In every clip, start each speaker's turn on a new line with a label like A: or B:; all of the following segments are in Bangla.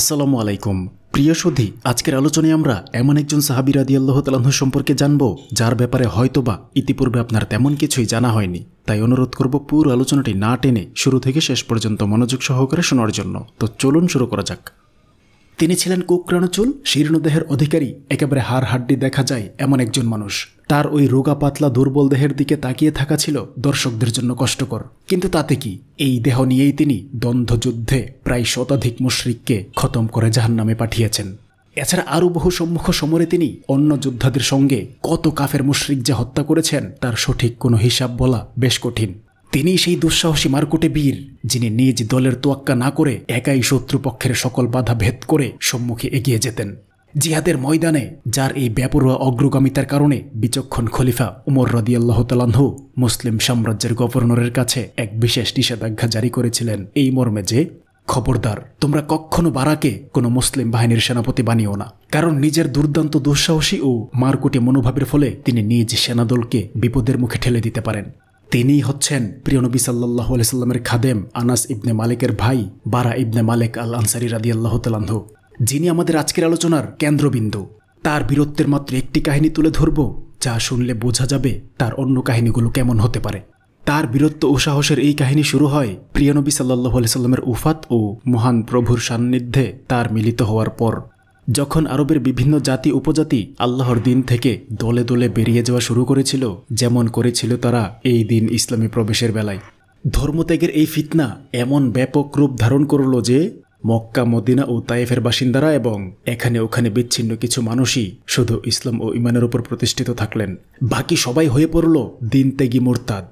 A: আসসালামু আলাইকুম প্রিয় সুধী আজকের আলোচনায় আমরা এমন একজন সাহাবি আল্লাহ তালাহ সম্পর্কে জানব যার ব্যাপারে হয়তোবা ইতিপূর্বে আপনার তেমন কিছুই জানা হয়নি তাই অনুরোধ করব পুরো আলোচনাটি না টেনে শুরু থেকে শেষ পর্যন্ত মনোযোগ সহকারে শোনার জন্য তো চলুন শুরু করা যাক তিনি ছিলেন কুকরাণচুল শীর্ণ দেহের অধিকারী একেবারে হাড় হাড্ডি দেখা যায় এমন একজন মানুষ তার ওই রোগা পাতলা দুর্বল দেহের দিকে তাকিয়ে থাকা ছিল দর্শকদের জন্য কষ্টকর কিন্তু তাতে কি এই দেহ নিয়েই তিনি দ্বন্দ্বযুদ্ধে প্রায় শতাধিক মুশরিককে খতম করে জাহান্নামে পাঠিয়েছেন এছাড়া আরও বহু সম্মুখ সমরে তিনি অন্য যোদ্ধাদের সঙ্গে কত কাফের মুশরিক যে হত্যা করেছেন তার সঠিক কোনো হিসাব বলা বেশ কঠিন তিনি সেই দুঃসাহসী মারকুটে বীর যিনি নিজ দলের তোয়াক্কা না করে একাই শত্রুপক্ষের সকল বাধা ভেদ করে সম্মুখে এগিয়ে যেতেন জিহাদের ময়দানে যার এই ব্যাপরোয়া অগ্রগামিতার কারণে বিচক্ষণ খলিফা উমর রদিয়াল্লাহ তালাহ মুসলিম সাম্রাজ্যের গভর্নরের কাছে এক বিশেষ নিষেধাজ্ঞা জারি করেছিলেন এই মর্মে যে খবরদার তোমরা কখনো বারাকে কোনো মুসলিম বাহিনীর সেনাপতি বানিও না কারণ নিজের দুর্দান্ত দুঃসাহসী ও মারকুটে মনোভাবের ফলে তিনি নিজ সেনাদলকে বিপদের মুখে ঠেলে দিতে পারেন তিনি হচ্ছেন নবী সাল্লাহ সাল্লামের খাদেম আনাস ইবনে মালিকের ভাই বারা ইবনে মালিক আল আনসারি রাদি আল্লাহ তালান্ধ যিনি আমাদের আজকের আলোচনার কেন্দ্রবিন্দু তার বীরত্বের মাত্র একটি কাহিনী তুলে ধরব যা শুনলে বোঝা যাবে তার অন্য কাহিনীগুলো কেমন হতে পারে তার বীরত্ব ও সাহসের এই কাহিনী শুরু হয় প্রিয়নবী সাল্লাহ সাল্লামের উফাত ও মহান প্রভুর সান্নিধ্যে তার মিলিত হওয়ার পর যখন আরবের বিভিন্ন জাতি উপজাতি আল্লাহর দিন থেকে দলে দলে বেরিয়ে যাওয়া শুরু করেছিল যেমন করেছিল তারা এই দিন ইসলামী প্রবেশের বেলায় ধর্মত্যাগের এই ফিতনা এমন ব্যাপক রূপ ধারণ করল যে মক্কা মদিনা ও তায়েফের বাসিন্দারা এবং এখানে ওখানে বিচ্ছিন্ন কিছু মানুষই শুধু ইসলাম ও ইমানের উপর প্রতিষ্ঠিত থাকলেন বাকি সবাই হয়ে পড়ল দিনত্যাগী মোরতাদ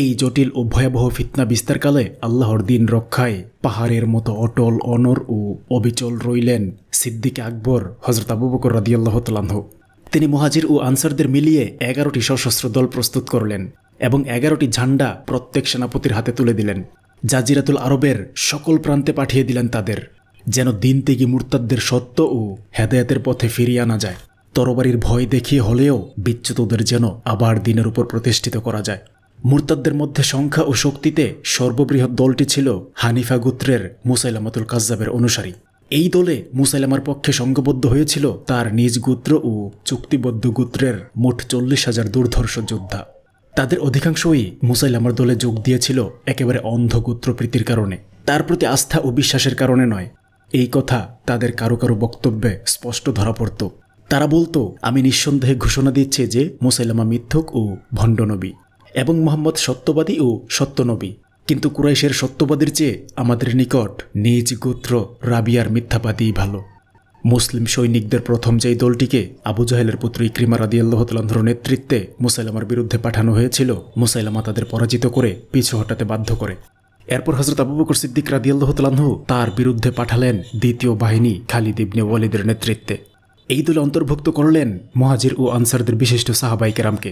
A: এই জটিল ও ভয়াবহ ফিতনা বিস্তারকালে আল্লাহর দিন রক্ষায় পাহাড়ের মতো অটল অনর ও অবিচল রইলেন সিদ্দিক আকবর হজরত আবু বকর রাদিয়াল্লাহ তালাহ তিনি মুহাজির ও আনসারদের মিলিয়ে এগারোটি সশস্ত্র দল প্রস্তুত করলেন এবং এগারোটি ঝান্ডা প্রত্যেক সেনাপতির হাতে তুলে দিলেন জাজিরাতুল আরবের সকল প্রান্তে পাঠিয়ে দিলেন তাদের যেন দিন থেকে মুরতাদদের সত্য ও হেদায়াতের পথে ফিরিয়ে আনা যায় তরবারির ভয় দেখিয়ে হলেও বিচ্যুতদের যেন আবার দিনের উপর প্রতিষ্ঠিত করা যায় মুরতাদদের মধ্যে সংখ্যা ও শক্তিতে সর্ববৃহৎ দলটি ছিল হানিফা গুত্রের মুসাইলামাতুল কাজ্জাবের অনুসারী এই দলে মুসাইলামার পক্ষে সংঘবদ্ধ হয়েছিল তার নিজ গোত্র ও চুক্তিবদ্ধ গোত্রের মোট চল্লিশ হাজার দুর্ধর্ষ যোদ্ধা তাদের অধিকাংশই মুসাইলামার দলে যোগ দিয়েছিল একেবারে অন্ধ প্রীতির কারণে তার প্রতি আস্থা ও বিশ্বাসের কারণে নয় এই কথা তাদের কারো কারো বক্তব্যে স্পষ্ট ধরা পড়ত তারা বলতো আমি নিঃসন্দেহে ঘোষণা দিচ্ছে যে মুসাইলামা মিথ্যক ও ভণ্ডনবী এবং মোহাম্মদ সত্যবাদী ও সত্যনবী কিন্তু কুরাইশের সত্যবাদীর চেয়ে আমাদের নিকট নিজ গোত্র রাবিয়ার মিথ্যাবাদী ভালো মুসলিম সৈনিকদের প্রথম যেই দলটিকে আবু জাহেলের পুত্র ইক্রিমা রাদি আল্লাহতালাহর নেতৃত্বে মুসাইলামার বিরুদ্ধে পাঠানো হয়েছিল মুসাইলামা তাদের পরাজিত করে পিছু হটাতে বাধ্য করে এরপর হজরত আবু বকর সিদ্দিক রাদি আল্লাহতালাহু তার বিরুদ্ধে পাঠালেন দ্বিতীয় বাহিনী খালিদ ইবনে ওয়ালিদের নেতৃত্বে এই দলে অন্তর্ভুক্ত করলেন মহাজির ও আনসারদের বিশিষ্ট সাহাবাইকেরামকে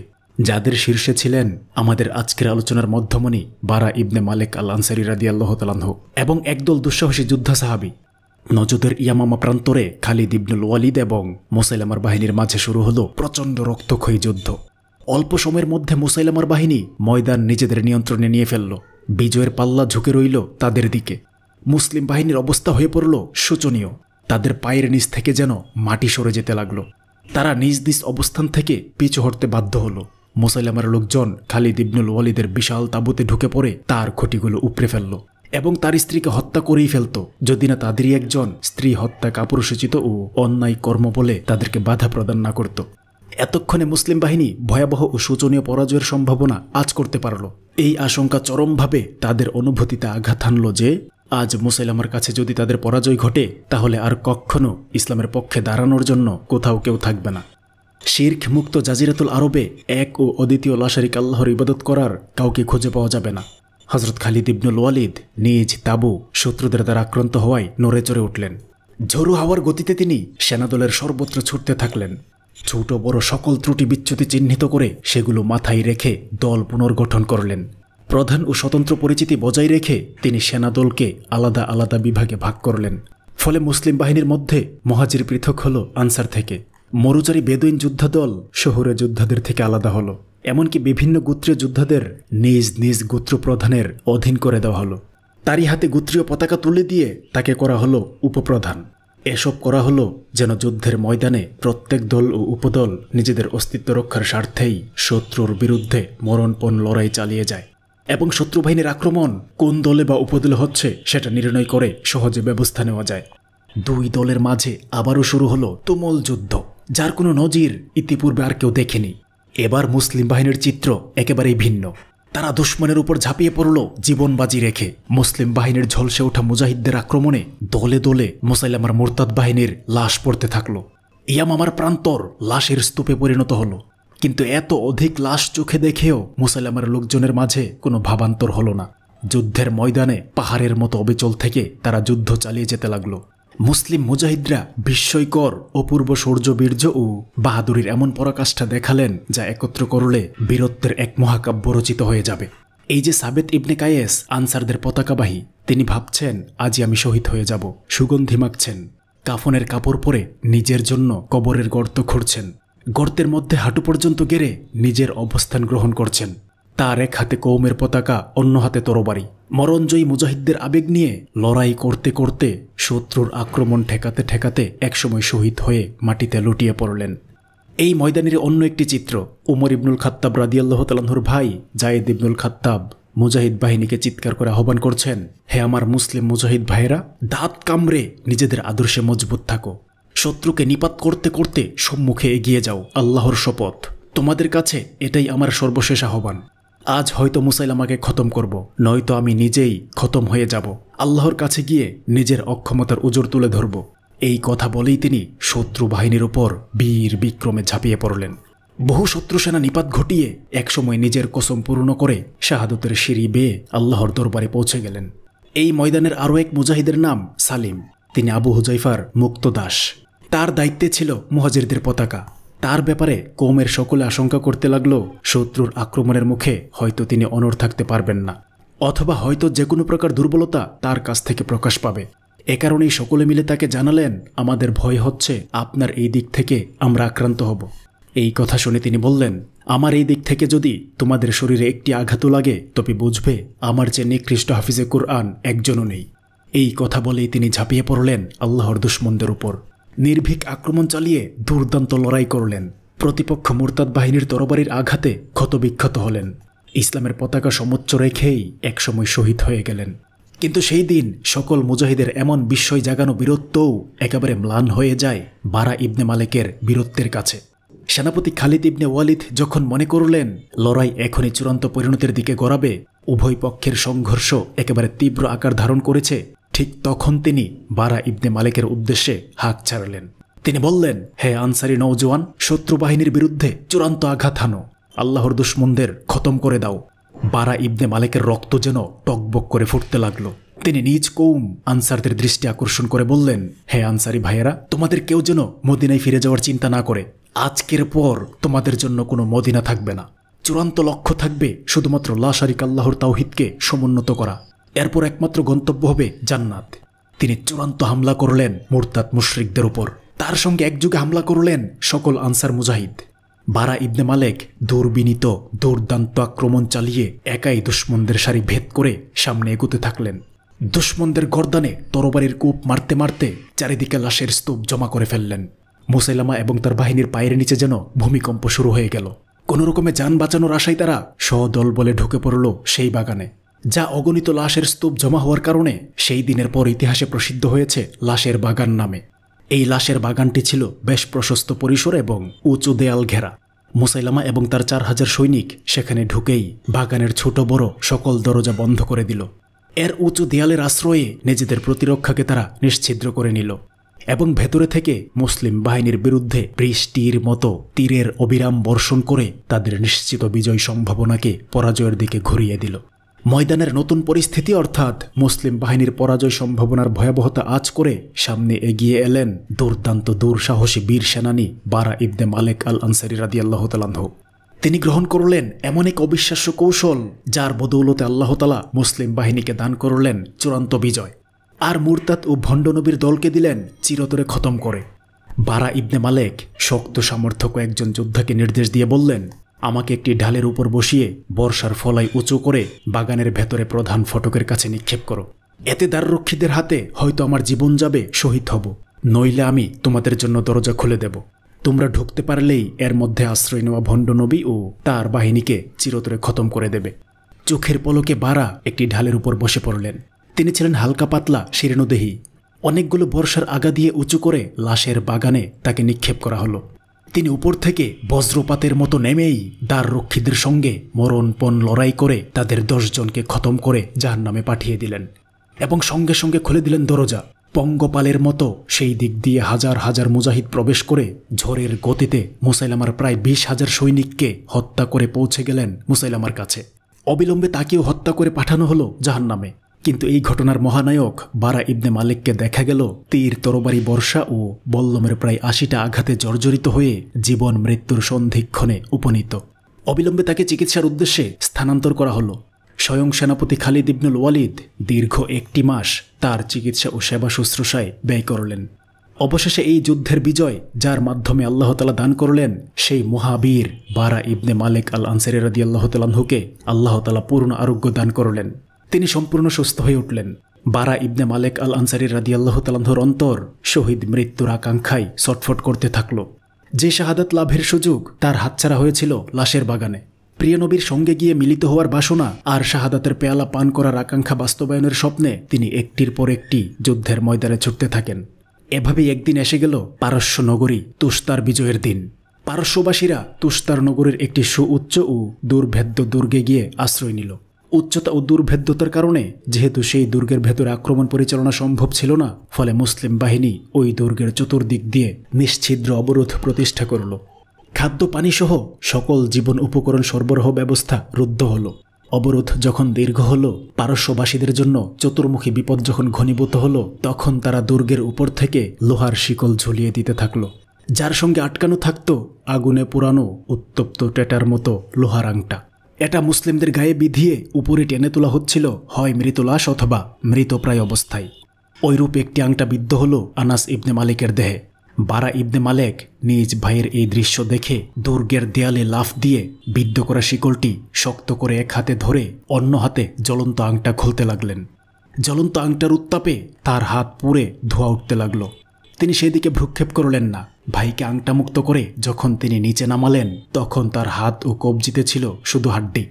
A: যাদের শীর্ষে ছিলেন আমাদের আজকের আলোচনার মধ্যমণি বারা ইবনে মালিক আল আনসারি রাদি আল্লাহ তালাহ এবং একদল দুঃসাহসী যোদ্ধা সাহাবি নজদের ইয়ামামা প্রান্তরে খালিদ ইবনুল ওয়ালিদ এবং মোসাইলামার বাহিনীর মাঝে শুরু হল প্রচণ্ড রক্তক্ষয়ী যুদ্ধ অল্প সময়ের মধ্যে মোসাইলামার বাহিনী ময়দান নিজেদের নিয়ন্ত্রণে নিয়ে ফেলল বিজয়ের পাল্লা ঝুঁকে রইল তাদের দিকে মুসলিম বাহিনীর অবস্থা হয়ে পড়ল শোচনীয় তাদের পায়ের নিচ থেকে যেন মাটি সরে যেতে লাগল তারা নিজ নিজ অবস্থান থেকে পিছু হটতে বাধ্য হলো মোসাইলামার লোকজন খালিদ ইবনুল ওয়ালিদের বিশাল তাঁবুতে ঢুকে পড়ে তার খুঁটিগুলো উপড়ে ফেলল এবং তার স্ত্রীকে হত্যা করেই ফেলত যদি না তাদেরই একজন স্ত্রী হত্যা কাপুরসূচিত ও অন্যায় কর্ম বলে তাদেরকে বাধা প্রদান না করত এতক্ষণে মুসলিম বাহিনী ভয়াবহ ও শোচনীয় পরাজয়ের সম্ভাবনা আজ করতে পারল এই আশঙ্কা চরমভাবে তাদের অনুভূতিতে আঘাত হানল যে আজ মুসাইলামার কাছে যদি তাদের পরাজয় ঘটে তাহলে আর কখনো ইসলামের পক্ষে দাঁড়ানোর জন্য কোথাও কেউ থাকবে না শির্ক মুক্ত জাজিরাতুল আরবে এক ও অদ্বিতীয় লাশারিক আল্লাহর ইবাদত করার কাউকে খুঁজে পাওয়া যাবে না হজরত খালিদ ইবনুল ওয়ালিদ নিজ তাবু শত্রুদের দ্বারা আক্রান্ত হওয়ায় নড়ে চড়ে উঠলেন ঝরু হাওয়ার গতিতে তিনি সেনাদলের সর্বত্র ছুটতে থাকলেন ছোট বড় সকল ত্রুটি বিচ্যুতি চিহ্নিত করে সেগুলো মাথায় রেখে দল পুনর্গঠন করলেন প্রধান ও স্বতন্ত্র পরিচিতি বজায় রেখে তিনি সেনাদলকে আলাদা আলাদা বিভাগে ভাগ করলেন ফলে মুসলিম বাহিনীর মধ্যে মহাজির পৃথক হল আনসার থেকে মরুচারী বেদুইন যুদ্ধ দল শহুরে যোদ্ধাদের থেকে আলাদা হলো এমনকি বিভিন্ন গোত্রীয় যোদ্ধাদের নিজ নিজ গোত্র প্রধানের অধীন করে দেওয়া হলো তারই হাতে গোত্রীয় পতাকা তুলে দিয়ে তাকে করা হলো উপপ্রধান এসব করা হলো যেন যুদ্ধের ময়দানে প্রত্যেক দল ও উপদল নিজেদের অস্তিত্ব রক্ষার স্বার্থেই শত্রুর বিরুদ্ধে মরণপণ লড়াই চালিয়ে যায় এবং শত্রুবাহিনীর আক্রমণ কোন দলে বা উপদলে হচ্ছে সেটা নির্ণয় করে সহজে ব্যবস্থা নেওয়া যায় দুই দলের মাঝে আবারও শুরু হলো তুমল যুদ্ধ যার কোনো নজির ইতিপূর্বে আর কেউ দেখেনি এবার মুসলিম বাহিনীর চিত্র একেবারেই ভিন্ন তারা দুশ্মনের উপর ঝাঁপিয়ে পড়ল জীবন বাজি রেখে মুসলিম বাহিনীর ঝলসে ওঠা মুজাহিদদের আক্রমণে দলে দলে মুসাইলামার মোরতাদ বাহিনীর লাশ পড়তে ইয়াম ইয়ামামার প্রান্তর লাশের স্তূপে পরিণত হলো কিন্তু এত অধিক লাশ চোখে দেখেও মুসাইলামার লোকজনের মাঝে কোনো ভাবান্তর হলো না যুদ্ধের ময়দানে পাহাড়ের মতো অবিচল থেকে তারা যুদ্ধ চালিয়ে যেতে লাগলো মুসলিম মুজাহিদরা বিস্ময়কর অপূর্ব বীর্য ও বাহাদুরীর এমন পরাকাষ্ঠা দেখালেন যা একত্র করলে বীরত্বের এক মহাকাব্য রচিত হয়ে যাবে এই যে সাবেত ইবনে কায়েস আনসারদের পতাকাবাহী তিনি ভাবছেন আজই আমি শহীদ হয়ে যাব সুগন্ধি মাখছেন কাফনের কাপড় পরে নিজের জন্য কবরের গর্ত খুঁড়ছেন গর্তের মধ্যে হাঁটু পর্যন্ত গেড়ে নিজের অবস্থান গ্রহণ করছেন তার এক হাতে কৌমের পতাকা অন্য হাতে তরবারি মরণজয়ী মুজাহিদদের আবেগ নিয়ে লড়াই করতে করতে শত্রুর আক্রমণ ঠেকাতে ঠেকাতে একসময় শহীদ হয়ে মাটিতে লুটিয়ে পড়লেন এই ময়দানের অন্য একটি চিত্র উমর ইবনুল খাত্তাব রাদিয়াল্লাহ তালাহুর ভাই জায়েদ ইবনুল খাত্তাব মুজাহিদ বাহিনীকে চিৎকার করে আহ্বান করছেন হে আমার মুসলিম মুজাহিদ ভাইয়েরা দাঁত কামড়ে নিজেদের আদর্শে মজবুত থাকো শত্রুকে নিপাত করতে করতে সম্মুখে এগিয়ে যাও আল্লাহর শপথ তোমাদের কাছে এটাই আমার সর্বশেষ আহ্বান আজ হয়তো মুসাইল আমাকে খতম করব নয়তো আমি নিজেই খতম হয়ে যাব আল্লাহর কাছে গিয়ে নিজের অক্ষমতার উজোর তুলে ধরব এই কথা বলেই তিনি শত্রু বাহিনীর ওপর বীর বিক্রমে ঝাঁপিয়ে পড়লেন বহু শত্রু সেনা নিপাত ঘটিয়ে একসময় নিজের কসম পূর্ণ করে শাহাদতের সিঁড়ি বেয়ে আল্লাহর দরবারে পৌঁছে গেলেন এই ময়দানের আরও এক মুজাহিদের নাম সালিম তিনি আবু হুজাইফার মুক্ত দাস তার দায়িত্বে ছিল মুহাজিরদের পতাকা তার ব্যাপারে কৌমের সকলে আশঙ্কা করতে লাগল শত্রুর আক্রমণের মুখে হয়তো তিনি অনর থাকতে পারবেন না অথবা হয়তো যে কোনো প্রকার দুর্বলতা তার কাছ থেকে প্রকাশ পাবে এ কারণেই সকলে মিলে তাকে জানালেন আমাদের ভয় হচ্ছে আপনার এই দিক থেকে আমরা আক্রান্ত হব এই কথা শুনে তিনি বললেন আমার এই দিক থেকে যদি তোমাদের শরীরে একটি আঘাতও লাগে তবে বুঝবে আমার চেয়ে নিকৃষ্ট হাফিজে কোরআন একজনও নেই এই কথা বলেই তিনি ঝাঁপিয়ে পড়লেন আল্লাহর দুশ্মনদের উপর নির্ভীক আক্রমণ চালিয়ে দুর্দান্ত লড়াই করলেন প্রতিপক্ষ মোরতাদ বাহিনীর তরবারির আঘাতে ক্ষতবিক্ষত হলেন ইসলামের পতাকা সমুচ্চ রেখেই একসময় শহীদ হয়ে গেলেন কিন্তু সেই দিন সকল মুজাহিদের এমন বিস্ময় জাগানো বীরত্বও একেবারে ম্লান হয়ে যায় বারা ইবনে মালিকের বীরত্বের কাছে সেনাপতি খালিদ ইবনে ওয়ালিদ যখন মনে করলেন লড়াই এখনই চূড়ান্ত পরিণতির দিকে গড়াবে উভয় পক্ষের সংঘর্ষ একেবারে তীব্র আকার ধারণ করেছে ঠিক তখন তিনি বারা ইবনে মালিকের উদ্দেশ্যে হাক ছাড়লেন তিনি বললেন হে আনসারি নৌজওয়ান শত্রু বাহিনীর বিরুদ্ধে চূড়ান্ত আঘাত হানো আল্লাহর দুশ্মনদের খতম করে দাও বারা ইবনে মালিকের রক্ত যেন টকবক করে ফুটতে লাগলো তিনি নিজ কৌম আনসারদের দৃষ্টি আকর্ষণ করে বললেন হে আনসারি ভাইয়েরা তোমাদের কেউ যেন মদিনায় ফিরে যাওয়ার চিন্তা না করে আজকের পর তোমাদের জন্য কোনো মদিনা থাকবে না চূড়ান্ত লক্ষ্য থাকবে শুধুমাত্র লাশারিক আল্লাহর তাওহিদকে সমুন্নত করা এরপর একমাত্র গন্তব্য হবে জান্নাত তিনি চূড়ান্ত হামলা করলেন মুরতাদ মুশরিকদের উপর তার সঙ্গে একযোগে হামলা করলেন সকল আনসার মুজাহিদ বারা ইবনে মালেক দুর্বিনীত দুর্দান্ত আক্রমণ চালিয়ে একাই দুশ্মনদের সারি ভেদ করে সামনে এগোতে থাকলেন দুশ্মনদের গর্দানে তরবারির কূপ মারতে মারতে চারিদিকে লাশের স্তূপ জমা করে ফেললেন মুসাইলামা এবং তার বাহিনীর পায়ের নিচে যেন ভূমিকম্প শুরু হয়ে গেল কোনো রকমে যান বাঁচানোর আশায় তারা সদল বলে ঢুকে পড়ল সেই বাগানে যা অগণিত লাশের স্তূপ জমা হওয়ার কারণে সেই দিনের পর ইতিহাসে প্রসিদ্ধ হয়েছে লাশের বাগান নামে এই লাশের বাগানটি ছিল বেশ প্রশস্ত পরিসর এবং উঁচু দেয়াল ঘেরা মুসাইলামা এবং তার চার হাজার সৈনিক সেখানে ঢুকেই বাগানের ছোট বড় সকল দরজা বন্ধ করে দিল এর উঁচু দেয়ালের আশ্রয়ে নিজেদের প্রতিরক্ষাকে তারা নিশ্ছিদ্র করে নিল এবং ভেতরে থেকে মুসলিম বাহিনীর বিরুদ্ধে বৃষ্টির মতো তীরের অবিরাম বর্ষণ করে তাদের নিশ্চিত বিজয় সম্ভাবনাকে পরাজয়ের দিকে ঘুরিয়ে দিল ময়দানের নতুন পরিস্থিতি অর্থাৎ মুসলিম বাহিনীর পরাজয় সম্ভাবনার ভয়াবহতা আজ করে সামনে এগিয়ে এলেন দুর্দান্ত দুঃসাহসী বীর সেনানী বারা ইবনে মালেক আল আনসারি রাদি আল্লাহ তালাহ তিনি গ্রহণ করলেন এমন এক অবিশ্বাস্য কৌশল যার বদৌলতে আল্লাহতালা মুসলিম বাহিনীকে দান করলেন চূড়ান্ত বিজয় আর মুরতাদ ও ভণ্ডনবীর দলকে দিলেন চিরতরে খতম করে বারা ইবনে মালেক শক্ত সামর্থক একজন যোদ্ধাকে নির্দেশ দিয়ে বললেন আমাকে একটি ঢালের উপর বসিয়ে বর্ষার ফলাই উঁচু করে বাগানের ভেতরে প্রধান ফটকের কাছে নিক্ষেপ করো এতে দ্বাররক্ষীদের হাতে হয়তো আমার জীবন যাবে শহীদ হব নইলে আমি তোমাদের জন্য দরজা খুলে দেব তোমরা ঢুকতে পারলেই এর মধ্যে আশ্রয় নেওয়া ভণ্ড নবী ও তার বাহিনীকে চিরতরে খতম করে দেবে চোখের পলকে বারা একটি ঢালের উপর বসে পড়লেন তিনি ছিলেন হালকা পাতলা শিরেনদেহী অনেকগুলো বর্ষার আগা দিয়ে উঁচু করে লাশের বাগানে তাকে নিক্ষেপ করা হলো তিনি উপর থেকে বজ্রপাতের মতো নেমেই দ্বার রক্ষীদের সঙ্গে মরণপণ লড়াই করে তাদের দশজনকে খতম করে যার নামে পাঠিয়ে দিলেন এবং সঙ্গে সঙ্গে খুলে দিলেন দরজা পঙ্গপালের মতো সেই দিক দিয়ে হাজার হাজার মুজাহিদ প্রবেশ করে ঝড়ের গতিতে মুসাইলামার প্রায় বিশ হাজার সৈনিককে হত্যা করে পৌঁছে গেলেন মুসাইলামার কাছে অবিলম্বে তাকেও হত্যা করে পাঠানো হলো জাহান্নামে কিন্তু এই ঘটনার মহানায়ক বারা ইবনে মালিককে দেখা গেল তীর তরবারি বর্ষা ও বল্লমের প্রায় আশিটা আঘাতে জর্জরিত হয়ে জীবন মৃত্যুর সন্ধিক্ষণে উপনীত অবিলম্বে তাকে চিকিৎসার উদ্দেশ্যে স্থানান্তর করা হলো স্বয়ং সেনাপতি খালিদ ইবনুল ওয়ালিদ দীর্ঘ একটি মাস তার চিকিৎসা ও সেবা শুশ্রূষায় ব্যয় করলেন অবশেষে এই যুদ্ধের বিজয় যার মাধ্যমে আল্লাহ তালা দান করলেন সেই মহাবীর বারা ইবনে মালিক আল আনসারি রাদি আল্লাহ আল্লাহতালা পূর্ণ আরোগ্য দান করলেন তিনি সম্পূর্ণ সুস্থ হয়ে উঠলেন বারা ইবনে মালেক আল আনসারি রাদিয়াল্লাহ তালান্ধর অন্তর শহীদ মৃত্যুর আকাঙ্ক্ষায় ছটফট করতে থাকল যে শাহাদাত লাভের সুযোগ তার হাতছাড়া হয়েছিল লাশের বাগানে প্রিয়নবীর সঙ্গে গিয়ে মিলিত হওয়ার বাসনা আর শাহাদাতের পেয়ালা পান করার আকাঙ্ক্ষা বাস্তবায়নের স্বপ্নে তিনি একটির পর একটি যুদ্ধের ময়দানে ছুটতে থাকেন এভাবেই একদিন এসে গেল পারস্য নগরী তুস্তার বিজয়ের দিন পারস্যবাসীরা তুস্তার নগরীর একটি সুউচ্চ ও দুর্ভেদ্য দুর্গে গিয়ে আশ্রয় নিল উচ্চতা ও দুর্ভেদ্যতার কারণে যেহেতু সেই দুর্গের ভেতরে আক্রমণ পরিচালনা সম্ভব ছিল না ফলে মুসলিম বাহিনী ওই দুর্গের চতুর্দিক দিয়ে নিশ্ছিদ্র অবরোধ প্রতিষ্ঠা করল খাদ্য পানিসহ সকল জীবন উপকরণ সরবরাহ ব্যবস্থা রুদ্ধ হলো অবরোধ যখন দীর্ঘ হল পারস্যবাসীদের জন্য চতুর্মুখী বিপদ যখন ঘনীভূত হল তখন তারা দুর্গের উপর থেকে লোহার শিকল ঝুলিয়ে দিতে থাকল যার সঙ্গে আটকানো থাকত আগুনে পুরানো উত্তপ্ত টেটার মতো লোহার আংটা এটা মুসলিমদের গায়ে বিধিয়ে উপরে টেনে তোলা হচ্ছিল হয় মৃত লাশ অথবা মৃতপ্রায় অবস্থায় ওইরূপ একটি আংটা বিদ্ধ হল আনাস ইবনে মালিকের দেহে বারা ইবনে মালেক নিজ ভাইয়ের এই দৃশ্য দেখে দুর্গের দেয়ালে লাফ দিয়ে বিদ্ধ করা শিকলটি শক্ত করে এক হাতে ধরে অন্য হাতে জ্বলন্ত আংটা খুলতে লাগলেন জ্বলন্ত আংটার উত্তাপে তার হাত পুড়ে ধোঁয়া উঠতে লাগল তিনি সেদিকে ভ্রুক্ষেপ করলেন না ভাইকে আংটা মুক্ত করে যখন তিনি নিচে নামালেন তখন তার হাত ও কবজিতে ছিল শুধু হাড্ডি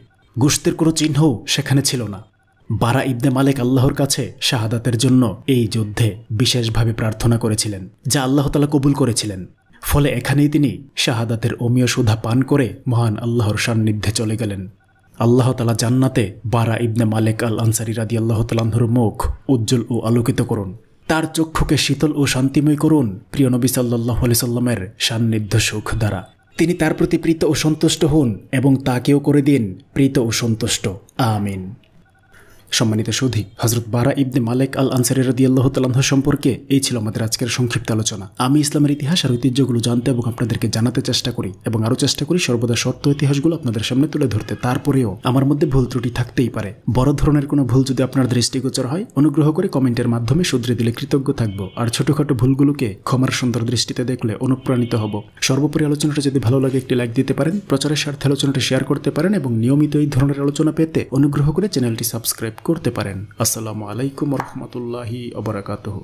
A: গুস্তের কোনো চিহ্নও সেখানে ছিল না বারা ইবনে মালিক আল্লাহর কাছে শাহাদাতের জন্য এই যুদ্ধে বিশেষভাবে প্রার্থনা করেছিলেন যা আল্লাহ তালা কবুল করেছিলেন ফলে এখানেই তিনি শাহাদাতের অমীয় সুধা পান করে মহান আল্লাহর সান্নিধ্যে চলে গেলেন আল্লাহ তালা জান্নাতে বারা ইবনে মালিক আল আনসারি রাদি আল্লাহ তালাহর মুখ উজ্জ্বল ও আলোকিত করুন তার চক্ষুকে শীতল ও শান্তিময় করুন প্রিয় নবী সাল্লাহ আলি সাল্লামের সান্নিধ্য সুখ দ্বারা তিনি তার প্রতি প্রীত ও সন্তুষ্ট হন এবং তাকেও করে দিন প্রীত ও সন্তুষ্ট আমিন সম্মানিত সুধী হজরত বারা ইবনে মালেক আল আনসারের রদি আল্লাহ তালাহ সম্পর্কে এই ছিল আমাদের আজকের সংক্ষিপ্ত আলোচনা আমি ইসলামের ইতিহাস আর ঐতিহ্যগুলো জানতে এবং আপনাদেরকে জানাতে চেষ্টা করি এবং আরও চেষ্টা করি সর্বদা সত্য ইতিহাসগুলো আপনাদের সামনে তুলে ধরতে তারপরেও আমার মধ্যে ভুল ত্রুটি থাকতেই পারে বড় ধরনের কোনো ভুল যদি আপনার দৃষ্টিগোচর হয় অনুগ্রহ করে কমেন্টের মাধ্যমে শুধরে দিলে কৃতজ্ঞ থাকবো আর ছোটখাটো ভুলগুলোকে ক্ষমার সুন্দর দৃষ্টিতে দেখলে অনুপ্রাণিত হব সর্বোপরি আলোচনাটা যদি ভালো লাগে একটি লাইক দিতে পারেন প্রচারের স্বার্থে আলোচনাটা শেয়ার করতে পারেন এবং নিয়মিত এই ধরনের আলোচনা পেতে অনুগ্রহ করে চ্যানেলটি সাবস্ক্রাইব করতে পারেন আসসালামু আলাইকুম রহমতুল্লাহি অবরাকাতহ